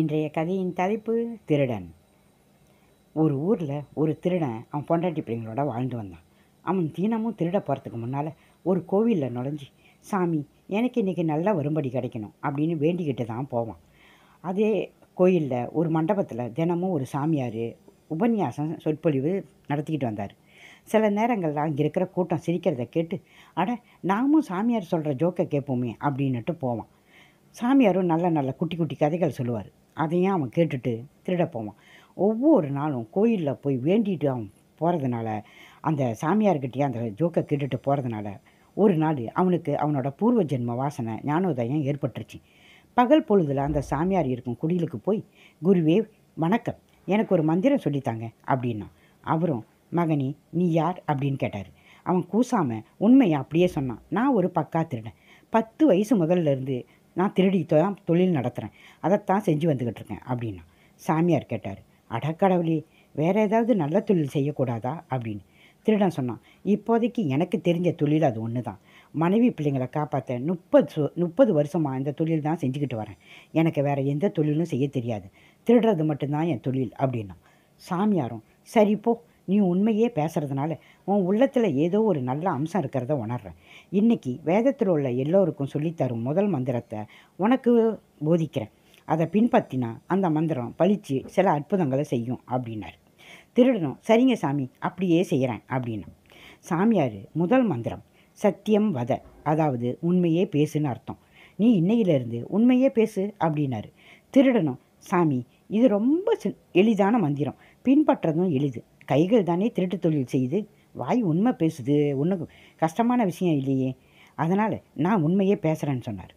இன்றைய கதையின் தலைப்பு திருடன் ஒரு ஊரில் ஒரு திருடன் அவன் பொண்டாட்டி பிள்ளைங்களோட வாழ்ந்து வந்தான் அவன் தினமும் திருட போகிறதுக்கு முன்னால் ஒரு கோவிலில் நுழைஞ்சி சாமி எனக்கு இன்றைக்கி நல்லா வரும்படி கிடைக்கணும் அப்படின்னு வேண்டிக்கிட்டு தான் போவான் அதே கோயிலில் ஒரு மண்டபத்தில் தினமும் ஒரு சாமியார் உபன்யாசம் சொற்பொழிவு நடத்திக்கிட்டு வந்தார் சில நேரங்களில் அங்கே இருக்கிற கூட்டம் சிரிக்கிறத கேட்டு அட நாமும் சாமியார் சொல்கிற ஜோக்கை கேட்போமே அப்படின்னுட்டு போவான் சாமியாரும் நல்ல நல்ல குட்டி குட்டி கதைகள் சொல்லுவார் அதையும் அவன் கேட்டுட்டு திருட போவான் ஒவ்வொரு நாளும் கோயிலில் போய் வேண்டிட்டு அவன் போகிறதுனால அந்த சாமியார்கிட்டயே அந்த ஜோக்கை கேட்டுட்டு போகிறதுனால ஒரு நாள் அவனுக்கு அவனோட பூர்வ ஜென்ம வாசனை ஞானோதயம் ஏற்பட்டுருச்சு பகல் பொழுதில் அந்த சாமியார் இருக்கும் குடிலுக்கு போய் குருவே வணக்கம் எனக்கு ஒரு மந்திரம் சொல்லித்தாங்க அப்படின்னா அவரும் மகனி நீ யார் அப்படின்னு கேட்டார் அவன் கூசாமல் உண்மையை அப்படியே சொன்னான் நான் ஒரு பக்கா திருடன் பத்து வயசு முதல்ல இருந்து நான் திருடி தான் தொழில் நடத்துகிறேன் அதைத்தான் செஞ்சு வந்துக்கிட்டு இருக்கேன் அப்படின்னா சாமியார் கேட்டார் அடக்கடவுளே வேறு ஏதாவது நல்ல தொழில் செய்யக்கூடாதா அப்படின்னு திருடன் சொன்னான் இப்போதைக்கு எனக்கு தெரிஞ்ச தொழில் அது ஒன்று தான் மனைவி பிள்ளைங்களை காப்பாற்ற முப்பது சு முப்பது வருஷமாக இந்த தொழில் தான் செஞ்சுக்கிட்டு வரேன் எனக்கு வேறு எந்த தொழிலும் செய்ய தெரியாது திருடுறது மட்டும்தான் என் தொழில் அப்படின்னா சாமியாரும் சரி போ நீ உண்மையே பேசுகிறதுனால உன் உள்ளத்தில் ஏதோ ஒரு நல்ல அம்சம் இருக்கிறத உணர்றேன் இன்றைக்கி வேதத்தில் உள்ள எல்லோருக்கும் சொல்லித்தரும் முதல் மந்திரத்தை உனக்கு போதிக்கிறேன் அதை பின்பற்றினா அந்த மந்திரம் பழித்து சில அற்புதங்களை செய்யும் அப்படின்னார் திருடனும் சரிங்க சாமி அப்படியே செய்கிறேன் அப்படின்னா சாமியார் முதல் மந்திரம் சத்தியம் வத அதாவது உண்மையே பேசுன்னு அர்த்தம் நீ இன்னையிலேருந்து உண்மையே பேசு அப்படின்னாரு திருடனும் சாமி இது ரொம்ப எளிதான மந்திரம் பின்பற்றதும் எளிது கைகள் தானே திருட்டு தொழில் செய்யுது வாய் உண்மை பேசுது ஒன்றும் கஷ்டமான விஷயம் இல்லையே அதனால் நான் உண்மையே பேசுகிறேன்னு சொன்னார்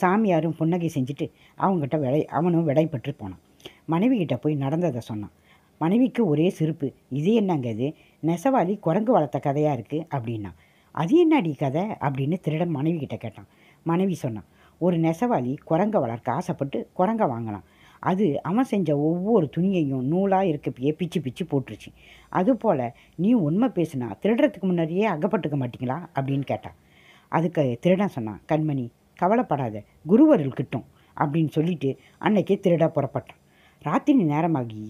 சாமியாரும் புன்னகை செஞ்சுட்டு அவங்ககிட்ட விளை அவனும் பெற்று போனான் கிட்டே போய் நடந்ததை சொன்னான் மனைவிக்கு ஒரே சிரிப்பு இது என்னங்க இது நெசவாளி குரங்கு வளர்த்த கதையாக இருக்குது அப்படின்னா அது என்னடி கதை அப்படின்னு திருடன் மனைவி கிட்டே கேட்டான் மனைவி சொன்னான் ஒரு நெசவாளி குரங்கை வளர்க்க ஆசைப்பட்டு குரங்கை வாங்கினான் அது அவன் செஞ்ச ஒவ்வொரு துணியையும் நூலாக இருக்கப்பயே பிச்சு பிச்சு போட்டுருச்சு அதுபோல் நீ உண்மை பேசுனா திருடுறதுக்கு முன்னாடியே அகப்பட்டுக்க மாட்டிங்களா அப்படின்னு கேட்டான் அதுக்கு திருடன் சொன்னான் கண்மணி கவலைப்படாத குருவருள் கிட்டும் அப்படின்னு சொல்லிட்டு அன்னைக்கே திருடா புறப்பட்டான் ராத்திரி நேரமாகி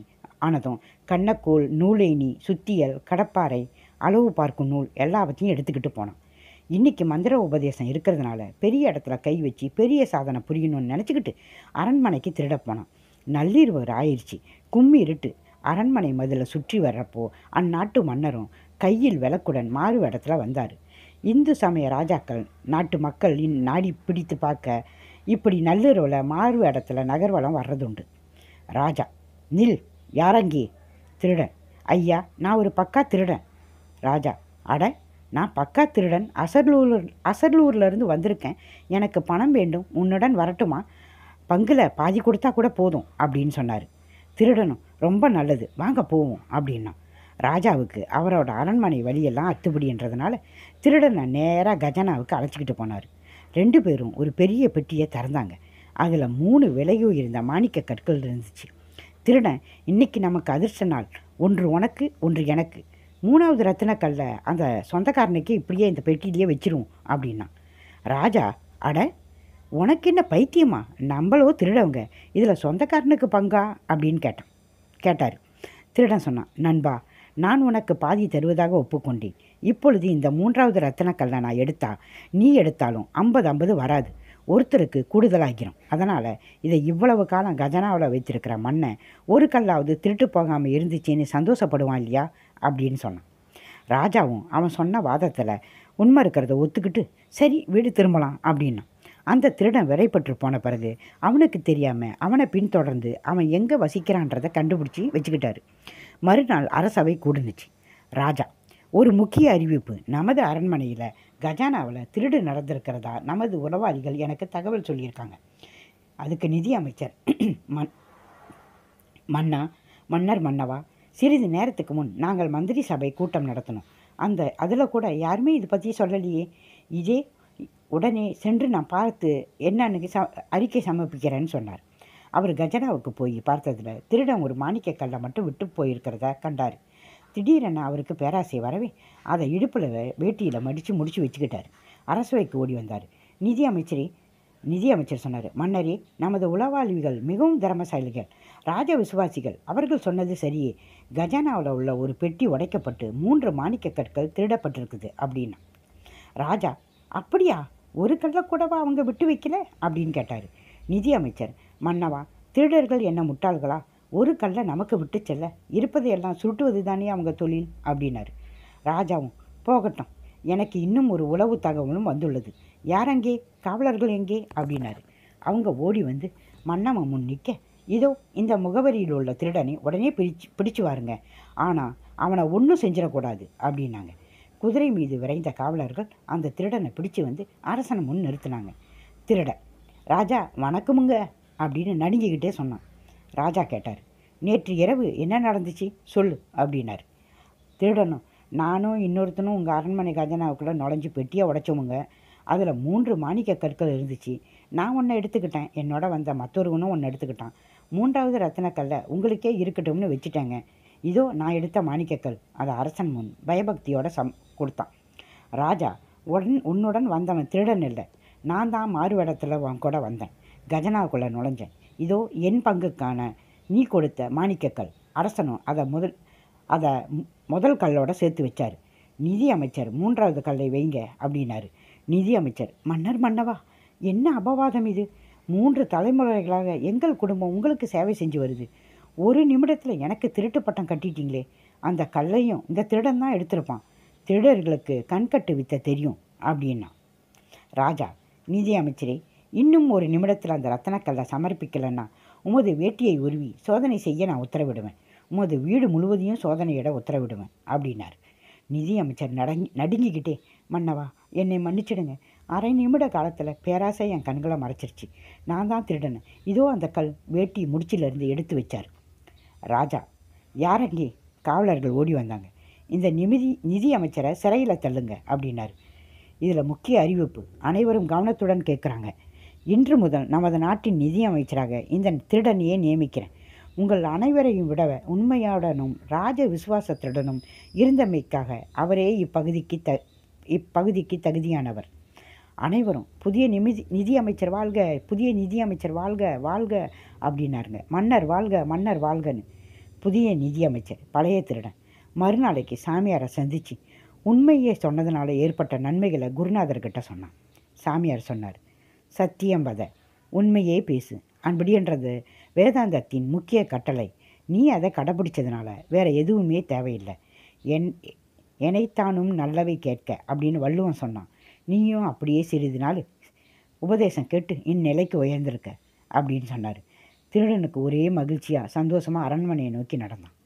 ஆனதும் கண்ணக்கோள் நூலேணி சுத்தியல் கடப்பாறை அளவு பார்க்கும் நூல் எல்லாவற்றையும் எடுத்துக்கிட்டு போனான் இன்றைக்கி மந்திர உபதேசம் இருக்கிறதுனால பெரிய இடத்துல கை வச்சு பெரிய சாதனை புரியணும்னு நினச்சிக்கிட்டு அரண்மனைக்கு திருட போனான் நள்ளிரவர் ஆயிடுச்சு கும்மி இருட்டு அரண்மனை மதில சுற்றி வர்றப்போ அந்நாட்டு மன்னரும் கையில் விளக்குடன் மாறு இடத்துல வந்தார் இந்து சமய ராஜாக்கள் நாட்டு மக்கள் இன் நாடி பிடித்து பார்க்க இப்படி நள்ளிரவில் மாறு இடத்துல நகர்வலம் வர்றதுண்டு ராஜா நில் யாரங்கி திருடன் ஐயா நான் ஒரு பக்கா திருடன் ராஜா அட நான் பக்கா திருடன் அசர்லூர் அசர்லூர்லேருந்து வந்திருக்கேன் எனக்கு பணம் வேண்டும் உன்னுடன் வரட்டுமா பங்கில் பாதி கொடுத்தா கூட போதும் அப்படின்னு சொன்னார் திருடனும் ரொம்ப நல்லது வாங்க போவோம் அப்படின்னா ராஜாவுக்கு அவரோட அரண்மனை வழியெல்லாம் அத்துப்படின்றதுனால திருடனை நேராக கஜனாவுக்கு அழைச்சிக்கிட்டு போனார் ரெண்டு பேரும் ஒரு பெரிய பெட்டியை திறந்தாங்க அதில் மூணு விலையோ இருந்த மாணிக்க கற்கள் இருந்துச்சு திருடன் இன்னைக்கு நமக்கு அதிர்ஷ்ட நாள் ஒன்று உனக்கு ஒன்று எனக்கு மூணாவது ரத்தினக்கல்ல அந்த சொந்தக்காரனுக்கு இப்படியே இந்த பெட்டிலேயே வச்சிருவோம் அப்படின்னா ராஜா அட உனக்கு என்ன பைத்தியமா நம்மளோ திருடவங்க இதில் சொந்தக்காரனுக்கு பங்கா அப்படின்னு கேட்டான் கேட்டார் திருடன் சொன்னான் நண்பா நான் உனக்கு பாதி தருவதாக ஒப்புக்கொண்டேன் இப்பொழுது இந்த மூன்றாவது ரத்தனக்கல்லை நான் எடுத்தா நீ எடுத்தாலும் ஐம்பது ஐம்பது வராது ஒருத்தருக்கு கூடுதலாகிறோம் அதனால் இதை இவ்வளவு காலம் கஜனாவில் வைத்திருக்கிற மண்ணை ஒரு கல்லாவது திருட்டு போகாமல் இருந்துச்சேன்னு சந்தோஷப்படுவான் இல்லையா அப்படின்னு சொன்னான் ராஜாவும் அவன் சொன்ன வாதத்தில் உண்மை இருக்கிறத ஒத்துக்கிட்டு சரி வீடு திரும்பலாம் அப்படின்னா அந்த திருடன் விரைப்பட்டு போன பிறகு அவனுக்கு தெரியாமல் அவனை பின்தொடர்ந்து அவன் எங்கே வசிக்கிறான்றதை கண்டுபிடிச்சி வச்சுக்கிட்டாரு மறுநாள் அரசவை கூடுனுச்சு ராஜா ஒரு முக்கிய அறிவிப்பு நமது அரண்மனையில் கஜானாவில் திருடு நடந்திருக்கிறதா நமது உளவாளிகள் எனக்கு தகவல் சொல்லியிருக்காங்க அதுக்கு நிதி அமைச்சர் மன் மன்னா மன்னர் மன்னவா சிறிது நேரத்துக்கு முன் நாங்கள் மந்திரி சபை கூட்டம் நடத்தினோம் அந்த அதில் கூட யாருமே இது பற்றி சொல்லலையே இதே உடனே சென்று நான் பார்த்து என்னன்னு ச அறிக்கை சமர்ப்பிக்கிறேன்னு சொன்னார் அவர் கஜனாவுக்கு போய் பார்த்ததில் திருடன் ஒரு மாணிக்க கல்லை மட்டும் விட்டு போயிருக்கிறத கண்டார் திடீரென அவருக்கு பேராசை வரவே அதை இடுப்பில் வேட்டியில் மடித்து முடித்து வச்சுக்கிட்டார் அரசவைக்கு ஓடி வந்தார் நிதி அமைச்சரே நிதி அமைச்சர் சொன்னார் மன்னரே நமது உளவாளிகள் மிகவும் திறமசாலிகள் ராஜ விசுவாசிகள் அவர்கள் சொன்னது சரியே கஜானாவில் உள்ள ஒரு பெட்டி உடைக்கப்பட்டு மூன்று மாணிக்க கற்கள் திருடப்பட்டிருக்குது அப்படின்னா ராஜா அப்படியா ஒரு கல்லை கூடவா அவங்க விட்டு வைக்கல அப்படின்னு கேட்டார் நிதியமைச்சர் மன்னவா திருடர்கள் என்ன முட்டாள்களா ஒரு கல்லை நமக்கு விட்டு செல்ல எல்லாம் சுருட்டுவது தானே அவங்க தொழில் அப்படின்னாரு ராஜாவும் போகட்டும் எனக்கு இன்னும் ஒரு உளவு தகவலும் வந்துள்ளது யார் அங்கே காவலர்கள் எங்கே அப்படின்னாரு அவங்க ஓடி வந்து மன்னம முன் நிற்க இதோ இந்த முகவரியில் உள்ள திருடனை உடனே பிடிச்சு பிடிச்சு வாருங்க ஆனால் அவனை ஒன்றும் செஞ்சிடக்கூடாது அப்படின்னாங்க குதிரை மீது விரைந்த காவலர்கள் அந்த திருடனை பிடிச்சு வந்து அரசனை முன் நிறுத்தினாங்க திருடன் ராஜா வணக்கமுங்க அப்படின்னு நடுங்கிக்கிட்டே சொன்னான் ராஜா கேட்டார் நேற்று இரவு என்ன நடந்துச்சு சொல்லு அப்படின்னார் திருடனும் நானும் இன்னொருத்தனும் உங்கள் அரண்மனை கஜனாவுக்குள்ளே நுழைஞ்சு பெட்டியை உடைச்சோமுங்க அதில் மூன்று மாணிக்க கற்கள் இருந்துச்சு நான் ஒன்று எடுத்துக்கிட்டேன் என்னோட வந்த மற்றொருவனும் ஒன்று எடுத்துக்கிட்டான் மூன்றாவது ரத்தினக்கல்லை உங்களுக்கே இருக்கட்டும்னு வச்சுட்டேங்க இதோ நான் எடுத்த மாணிக்கக்கல் அதை அரசன் முன் பயபக்தியோட சம் கொடுத்தான் ராஜா உடன் உன்னுடன் வந்தவன் திருடன் இல்லை நான் தான் மாறுவேடத்தில் கூட வந்தேன் கஜனாவுக்குள்ளே நுழைஞ்சேன் இதோ என் பங்குக்கான நீ கொடுத்த மாணிக்கக்கல் அரசனும் அதை முதல் அதை முதல் கல்லோட சேர்த்து வச்சார் நிதி அமைச்சர் மூன்றாவது கல்லை வைங்க அப்படின்னாரு நிதி அமைச்சர் மன்னர் மன்னவா என்ன அபவாதம் இது மூன்று தலைமுறைகளாக எங்கள் குடும்பம் உங்களுக்கு சேவை செஞ்சு வருது ஒரு நிமிடத்தில் எனக்கு திருட்டு பட்டம் கட்டிட்டீங்களே அந்த கல்லையும் இந்த திருடன் தான் எடுத்திருப்பான் திருடர்களுக்கு கண்கட்டு வித்த தெரியும் அப்படின்னா ராஜா நிதி அமைச்சரே இன்னும் ஒரு நிமிடத்தில் அந்த ரத்தனக்கல்லை சமர்ப்பிக்கலைன்னா உமது வேட்டியை உருவி சோதனை செய்ய நான் உத்தரவிடுவேன் உமது வீடு முழுவதையும் சோதனையிட உத்தரவிடுவேன் அப்படின்னார் நிதி அமைச்சர் நடங்கி நடுங்கிக்கிட்டே மன்னவா என்னை மன்னிச்சிடுங்க அரை நிமிட காலத்தில் பேராசை என் கண்களை மறைச்சிருச்சு நான் தான் திருடனேன் இதோ அந்த கல் வேட்டி முடிச்சிலிருந்து எடுத்து வச்சார் ராஜா யாரங்கே காவலர்கள் ஓடி வந்தாங்க இந்த நிமிதி நிதி அமைச்சரை சிறையில் தள்ளுங்க அப்படின்னாரு இதில் முக்கிய அறிவிப்பு அனைவரும் கவனத்துடன் கேட்குறாங்க இன்று முதல் நமது நாட்டின் நிதி அமைச்சராக இந்த திருடனையே நியமிக்கிறேன் உங்கள் அனைவரையும் விட உண்மையுடனும் ராஜ விசுவாசத்துடனும் இருந்தமைக்காக அவரே இப்பகுதிக்கு த இப்பகுதிக்கு தகுதியானவர் அனைவரும் புதிய நிமிதி நிதி அமைச்சர் வாழ்க புதிய நிதி அமைச்சர் வாழ்க வாழ்க அப்படின்னாருங்க மன்னர் வாழ்க மன்னர் வாழ்கன்னு புதிய நிதி அமைச்சர் பழைய திருடன் மறுநாளைக்கு சாமியாரை சந்தித்து உண்மையை சொன்னதுனால ஏற்பட்ட நன்மைகளை குருநாதர்கிட்ட சொன்னான் சாமியார் சொன்னார் சத்தியம் பத உண்மையே பேசு அப்படின்றது வேதாந்தத்தின் முக்கிய கட்டளை நீ அதை கடைப்பிடிச்சதுனால வேறு எதுவுமே தேவையில்லை என் எனைத்தானும் நல்லவை கேட்க அப்படின்னு வள்ளுவன் சொன்னான் நீயும் அப்படியே சிறிது நாள் உபதேசம் கேட்டு இந்நிலைக்கு உயர்ந்திருக்க அப்படின்னு சொன்னார் திருடனுக்கு ஒரே மகிழ்ச்சியாக சந்தோஷமாக அரண்மனையை நோக்கி நடந்தான்